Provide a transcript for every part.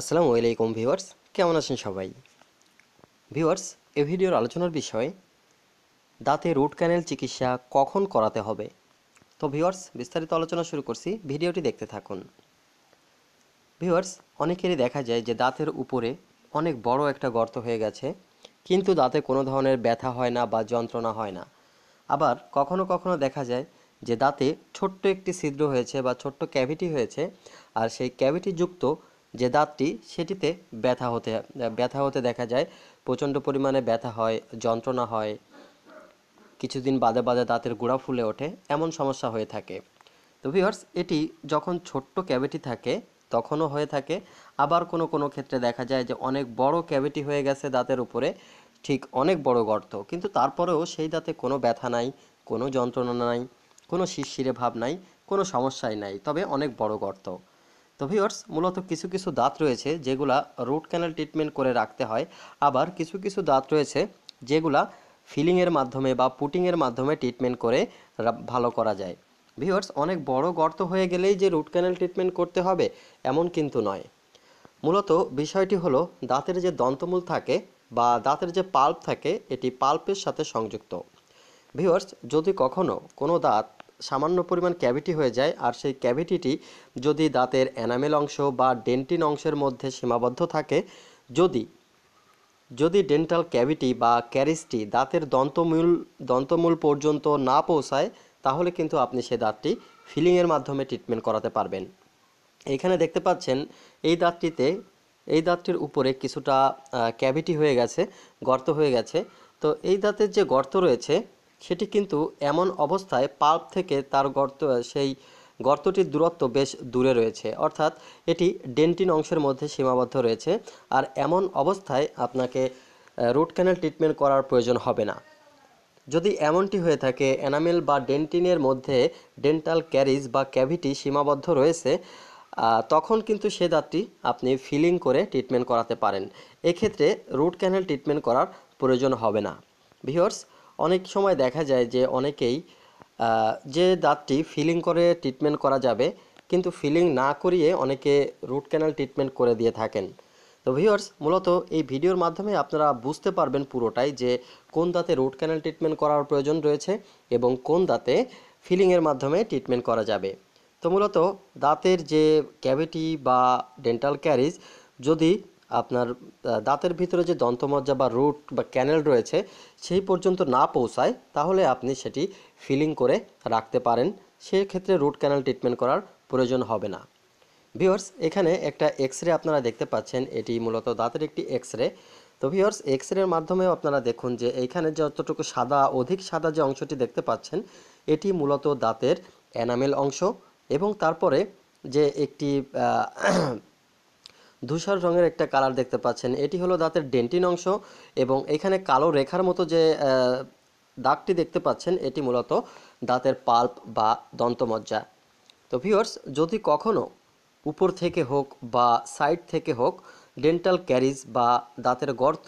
আসসালামু আলাইকুম ভিউয়ার্স কেমন আছেন সবাই ভিউয়ার্স এ ভিডিওর আলোচনার বিষয় দাঁতে রুট ক্যানেল চিকিৎসা কখন করাতে হবে তো ভিউয়ার্স বিস্তারিত আলোচনা শুরু করছি ভিডিওটি দেখতে থাকুন ভিউয়ার্স অনেকেরই দেখা যায় যে দাঁতের উপরে অনেক বড় একটা গর্ত হয়ে গেছে কিন্তু দাঁতে কোনো ধরনের ব্যথা হয় না বা যন্ত্রণা হয় না আবার কখনো কখনো দেখা যায় যে দাঁতে ছোট্ট একটি ছিদ্র হয়েছে বা ছোট্ট ক্যাভিটি হয়েছে আর সেই ক্যাভিটিযুক্ত যে দাঁতটি সেটিতে ব্যথা হতে ব্যথা হতে দেখা যায় প্রচণ্ড পরিমাণে ব্যথা হয় যন্ত্রণা হয় কিছুদিন বাদে বাদে দাঁতের গোড়া ফুলে ওঠে এমন সমস্যা হয়ে থাকে তো ভিওর্স এটি যখন ছোট্ট ক্যাভিটি থাকে তখনও হয়ে থাকে আবার কোনো কোনো ক্ষেত্রে দেখা যায় যে অনেক বড় ক্যাভিটি হয়ে গেছে দাঁতের উপরে ঠিক অনেক বড় গর্ত কিন্তু তারপরেও সেই দাঁতে কোনো ব্যথা নাই কোনো যন্ত্রণা নাই কোনো শিরশিরে ভাব নাই কোনো সমস্যাই নাই তবে অনেক বড় গর্ত তো ভিওর্স মূলত কিছু কিছু দাঁত রয়েছে যেগুলা রুট ক্যানেল ট্রিটমেন্ট করে রাখতে হয় আবার কিছু কিছু দাঁত রয়েছে যেগুলা ফিলিংয়ের মাধ্যমে বা পুটিংয়ের মাধ্যমে ট্রিটমেন্ট করে ভালো করা যায় ভিওর্স অনেক বড় গর্ত হয়ে গেলেই যে রুট ক্যানেল ট্রিটমেন্ট করতে হবে এমন কিন্তু নয় মূলত বিষয়টি হলো দাঁতের যে দন্তমূল থাকে বা দাঁতের যে পাল্প থাকে এটি পাল্পের সাথে সংযুক্ত ভিওর্স যদি কখনও কোনো দাঁত সামান্য পরিমাণ ক্যাভিটি হয়ে যায় আর সেই ক্যাভিটিটি যদি দাঁতের এনামেল অংশ বা ডেন্টিন অংশের মধ্যে সীমাবদ্ধ থাকে যদি যদি ডেন্টাল ক্যাভিটি বা ক্যারিসটি দাঁতের দন্তমূল দন্তমূল পর্যন্ত না পৌঁছায় তাহলে কিন্তু আপনি সে দাঁতটি ফিলিংয়ের মাধ্যমে ট্রিটমেন্ট করাতে পারবেন এখানে দেখতে পাচ্ছেন এই দাঁতটিতে এই দাঁতটির উপরে কিছুটা ক্যাভিটি হয়ে গেছে গর্ত হয়ে গেছে তো এই দাঁতের যে গর্ত রয়েছে সেটি কিন্তু এমন অবস্থায় পাল্প থেকে তার গর্ত সেই গর্তটির দূরত্ব বেশ দূরে রয়েছে অর্থাৎ এটি ডেন্টিন অংশের মধ্যে সীমাবদ্ধ রয়েছে আর এমন অবস্থায় আপনাকে রুট ক্যানেল ট্রিটমেন্ট করার প্রয়োজন হবে না যদি এমনটি হয়ে থাকে এনামেল বা ডেন্টিনের মধ্যে ডেন্টাল ক্যারিজ বা ক্যাভিটি সীমাবদ্ধ রয়েছে তখন কিন্তু সে দাঁতটি আপনি ফিলিং করে ট্রিটমেন্ট করাতে পারেন এক্ষেত্রে রুট ক্যানেল ট্রিটমেন্ট করার প্রয়োজন হবে না ভিওর্স অনেক সময় দেখা যায় যে অনেকেই যে দাঁতটি ফিলিং করে ট্রিটমেন্ট করা যাবে কিন্তু ফিলিং না করিয়ে অনেকে রুট ক্যানাল ট্রিটমেন্ট করে দিয়ে থাকেন তো ভিউয়ার্স মূলত এই ভিডিওর মাধ্যমে আপনারা বুঝতে পারবেন পুরোটাই যে কোন দাঁতে রুট ক্যানাল ট্রিটমেন্ট করার প্রয়োজন রয়েছে এবং কোন দাঁতে ফিলিংয়ের মাধ্যমে ট্রিটমেন্ট করা যাবে তো মূলত দাঁতের যে ক্যাভিটি বা ডেন্টাল ক্যারিজ যদি আপনার দাঁতের ভিতরে যে দন্তমজ্জা বা রুট বা ক্যানেল রয়েছে সেই পর্যন্ত না পৌঁছায় তাহলে আপনি সেটি ফিলিং করে রাখতে পারেন সেক্ষেত্রে রুট ক্যানেল ট্রিটমেন্ট করার প্রয়োজন হবে না ভিওর্স এখানে একটা এক্স রে আপনারা দেখতে পাচ্ছেন এটি মূলত দাঁতের একটি এক্স রে তো ভিওর্স এক্স রের মাধ্যমেও আপনারা দেখুন যে এইখানে যতটুকু সাদা অধিক সাদা যে অংশটি দেখতে পাচ্ছেন এটি মূলত দাঁতের এনামেল অংশ এবং তারপরে যে একটি ধূসর রঙের একটা কালার দেখতে পাচ্ছেন এটি হলো দাঁতের ডেন্টিন অংশ এবং এখানে কালো রেখার মতো যে দাগটি দেখতে পাচ্ছেন এটি মূলত দাঁতের পাল্প বা দন্তমজ্জা তো ভিউয়ার্স যদি কখনও উপর থেকে হোক বা সাইড থেকে হোক ডেন্টাল ক্যারিজ বা দাঁতের গর্ত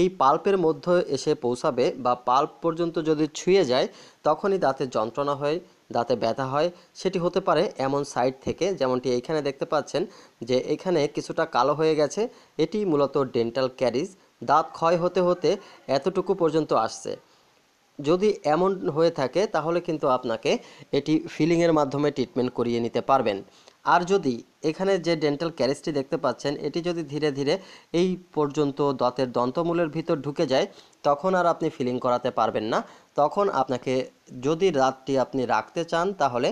এই পাল্পের মধ্যে এসে পৌঁছাবে বা পাল্প পর্যন্ত যদি ছুঁয়ে যায় তখনই দাঁতের যন্ত্রণা হয় দাঁতে ব্যথা হয় সেটি হতে পারে এমন সাইড থেকে যেমনটি এইখানে দেখতে পাচ্ছেন যে এখানে কিছুটা কালো হয়ে গেছে এটি মূলত ডেন্টাল ক্যারিজ দাঁত ক্ষয় হতে হতে এতটুকু পর্যন্ত আসছে যদি এমন হয়ে থাকে তাহলে কিন্তু আপনাকে এটি ফিলিংয়ের মাধ্যমে ট্রিটমেন্ট করিয়ে নিতে পারবেন আর যদি এখানে যে ডেন্টাল ক্যারেজটি দেখতে পাচ্ছেন এটি যদি ধীরে ধীরে এই পর্যন্ত দাঁতের দন্তমূলের ভিতর ঢুকে যায় তখন আর আপনি ফিলিং করাতে পারবেন না তখন আপনাকে যদি রাতটি আপনি রাখতে চান তাহলে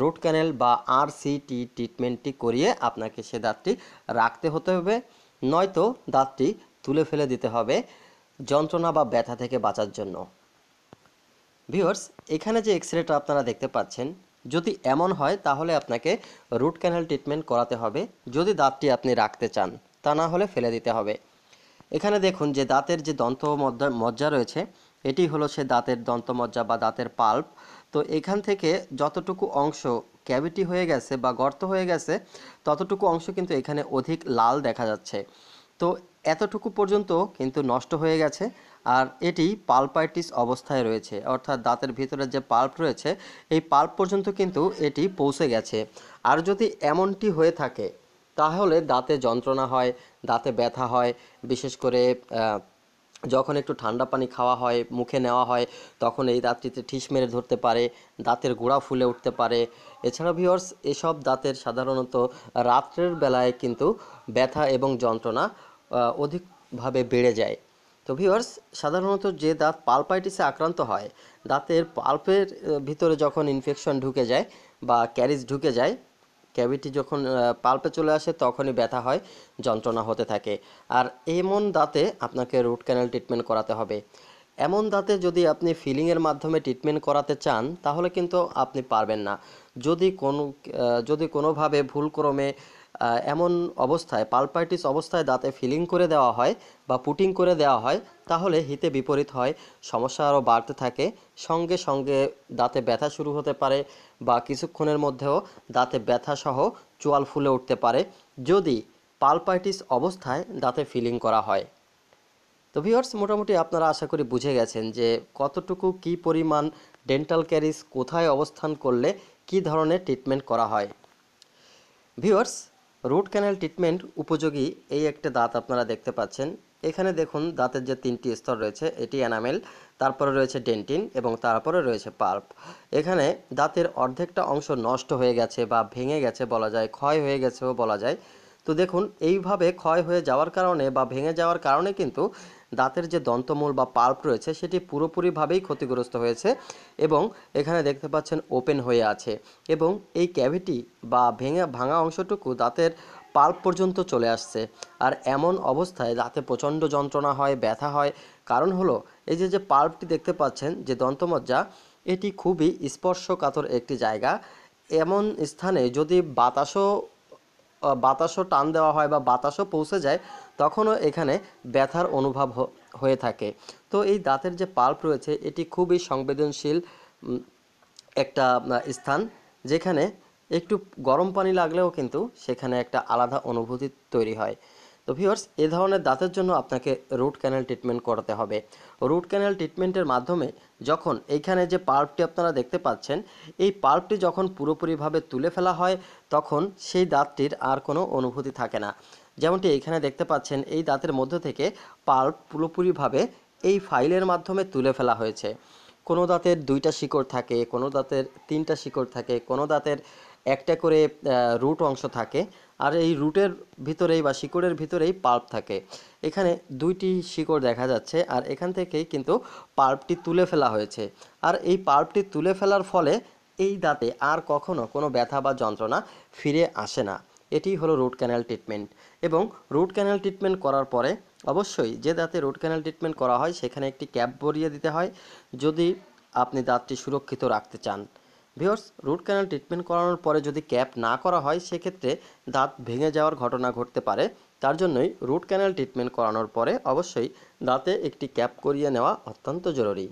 রুট ক্যানেল বা আর সিটি ট্রিটমেন্টটি করিয়ে আপনাকে সে দাঁতটি রাখতে হতে হবে নয়তো দাঁতটি তুলে ফেলে দিতে হবে যন্ত্রণা বা ব্যথা থেকে বাঁচার জন্য ভিউয়ার্স এখানে যে এক্স রেটা আপনারা দেখতে পাচ্ছেন যদি এমন হয় তাহলে আপনাকে রুট ক্যানেল ট্রিটমেন্ট করাতে হবে যদি দাঁতটি আপনি রাখতে চান তা না হলে ফেলে দিতে হবে এখানে দেখুন যে দাঁতের যে দন্ত মজ্জা রয়েছে এটি হলো সে দাঁতের দন্তমজ্জা বা দাঁতের পাল্প তো এখান থেকে যতটুকু অংশ ক্যাভিটি হয়ে গেছে বা গর্ত হয়ে গেছে ততটুকু অংশ কিন্তু এখানে অধিক লাল দেখা যাচ্ছে তো এতটুকু পর্যন্ত কিন্তু নষ্ট হয়ে গেছে আর এটি পাল্পাইটিস অবস্থায় রয়েছে অর্থাৎ দাঁতের ভিতরে যে পাল্প রয়েছে এই পাল্প পর্যন্ত কিন্তু এটি পৌঁছে গেছে আর যদি এমনটি হয়ে থাকে তাহলে দাঁতে যন্ত্রণা হয় দাঁতে ব্যথা হয় বিশেষ করে যখন একটু ঠান্ডা পানি খাওয়া হয় মুখে নেওয়া হয় তখন এই দাঁতটিতে ঠিস মেরে ধরতে পারে দাঁতের গোড়া ফুলে উঠতে পারে এছাড়া ভিওর্স এসব দাঁতের সাধারণত রাত্রের বেলায় কিন্তু ব্যথা এবং যন্ত্রণা অধিকভাবে বেড়ে যায় তো ভিওর্স সাধারণত যে দাঁত পালপাইটিসে আক্রান্ত হয় দাঁতের পাল্পের ভিতরে যখন ইনফেকশন ঢুকে যায় বা ক্যারিজ ঢুকে যায় ক্যাভিটি যখন পাল্পে চলে আসে তখনই ব্যথা হয় যন্ত্রণা হতে থাকে আর এমন দাঁতে আপনাকে রুট ক্যানেল ট্রিটমেন্ট করাতে হবে এমন দাঁতে যদি আপনি ফিলিংয়ের মাধ্যমে ট্রিটমেন্ট করাতে চান তাহলে কিন্তু আপনি পারবেন না যদি কোনো যদি কোনোভাবে ভুলক্রমে এমন অবস্থায় পালপাইটিস অবস্থায় দাঁতে ফিলিং করে দেওয়া হয় বা পুটিং করে দেওয়া হয় তাহলে হিতে বিপরীত হয় সমস্যা আরও বাড়তে থাকে সঙ্গে সঙ্গে দাঁতে ব্যথা শুরু হতে পারে বা কিছুক্ষণের মধ্যেও দাঁতে ব্যথাসহ চোয়াল ফুলে উঠতে পারে যদি পালপাইটিস অবস্থায় দাঁতে ফিলিং করা হয় তো ভিওর্স মোটামুটি আপনারা আশা করি বুঝে গেছেন যে কতটুকু কি পরিমাণ ডেন্টাল ক্যারিস কোথায় অবস্থান করলে কি ধরনের ট্রিটমেন্ট করা হয় ভিওর্স রুট ক্যানেল ট্রিটমেন্ট উপযোগী এই একটা দাঁত আপনারা দেখতে পাচ্ছেন এখানে দেখুন দাঁতের যে তিনটি স্তর রয়েছে এটি অ্যানামেল তারপরে রয়েছে ডেন্টিন এবং তারপরে রয়েছে পাল্প এখানে দাঁতের অর্ধেকটা অংশ নষ্ট হয়ে গেছে বা ভেঙে গেছে বলা যায় ক্ষয় হয়ে গেছেও বলা যায় তো দেখুন এইভাবে ক্ষয় হয়ে যাওয়ার কারণে বা ভেঙে যাওয়ার কারণে কিন্তু দাঁতের যে দন্তমূল বা পাল্প রয়েছে সেটি পুরোপুরিভাবেই ক্ষতিগ্রস্ত হয়েছে এবং এখানে দেখতে পাচ্ছেন ওপেন হয়ে আছে এবং এই ক্যাভিটি বা ভেঙে ভাঙা অংশটুকু দাঁতের পাল্প পর্যন্ত চলে আসছে আর এমন অবস্থায় দাঁতে প্রচণ্ড যন্ত্রণা হয় ব্যথা হয় কারণ হলো এই যে যে পাল্পটি দেখতে পাচ্ছেন যে দন্তমজ্জা এটি খুবই স্পর্শকাতর একটি জায়গা এমন স্থানে যদি বাতাসও বাতাসও টান দেওয়া হয় বা বাতাসও পৌঁছে যায় তখনও এখানে ব্যথার অনুভব হয়ে থাকে তো এই দাঁতের যে পাল্প রয়েছে এটি খুবই সংবেদনশীল একটা স্থান যেখানে একটু গরম পানি লাগলেও কিন্তু সেখানে একটা আলাদা অনুভূতি তৈরি হয় তো ভিউয়ার্স এ ধরনের দাঁতের জন্য আপনাকে রুট ক্যানেল ট্রিটমেন্ট করতে হবে রুট ক্যানেল ট্রিটমেন্টের মাধ্যমে যখন এইখানে যে পাল্পটি আপনারা দেখতে পাচ্ছেন এই পাল্পটি যখন পুরোপুরিভাবে তুলে ফেলা হয় তখন সেই দাঁতটির আর কোনো অনুভূতি থাকে না যেমনটি এইখানে দেখতে পাচ্ছেন এই দাঁতের মধ্য থেকে পাল্প পুরোপুরিভাবে এই ফাইলের মাধ্যমে তুলে ফেলা হয়েছে কোনো দাঁতের দুইটা শিকড় থাকে কোনো দাঁতের তিনটা শিকড় থাকে কোনো দাঁতের একটা করে রুট অংশ থাকে আর এই রুটের ভিতরেই বা শিকড়ের ভিতরেই পাল্প থাকে এখানে দুইটি শিকড় দেখা যাচ্ছে আর এখান থেকেই কিন্তু পাল্পটি তুলে ফেলা হয়েছে আর এই পাল্পটি তুলে ফেলার ফলে এই দাঁতে আর কখনো কোনো ব্যথা বা যন্ত্রণা ফিরে আসে না এটি হলো রুট ক্যানাল ট্রিটমেন্ট এবং রুট ক্যানাল ট্রিটমেন্ট করার পরে অবশ্যই যে দাঁতে রুট ক্যানাল ট্রিটমেন্ট করা হয় সেখানে একটি ক্যাপ ভরিয়ে দিতে হয় যদি আপনি দাঁতটি সুরক্ষিত রাখতে চান ভিওর্স রুট ক্যানাল ট্রিটমেন্ট করানোর পরে যদি ক্যাপ না করা হয় সেক্ষেত্রে দাঁত ভেঙে যাওয়ার ঘটনা ঘটতে পারে তার জন্যই রুট ক্যানাল ট্রিটমেন্ট করানোর পরে অবশ্যই দাঁতে একটি ক্যাপ করিয়ে নেওয়া অত্যন্ত জরুরি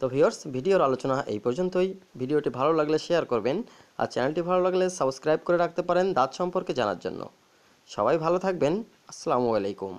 তো ভিওর্স ভিডিওর আলোচনা এই পর্যন্তই ভিডিওটি ভালো লাগলে শেয়ার করবেন আর চ্যানেলটি ভালো লাগলে সাবস্ক্রাইব করে রাখতে পারেন দাঁত সম্পর্কে জানার জন্য সবাই ভালো থাকবেন আসসালামু আলাইকুম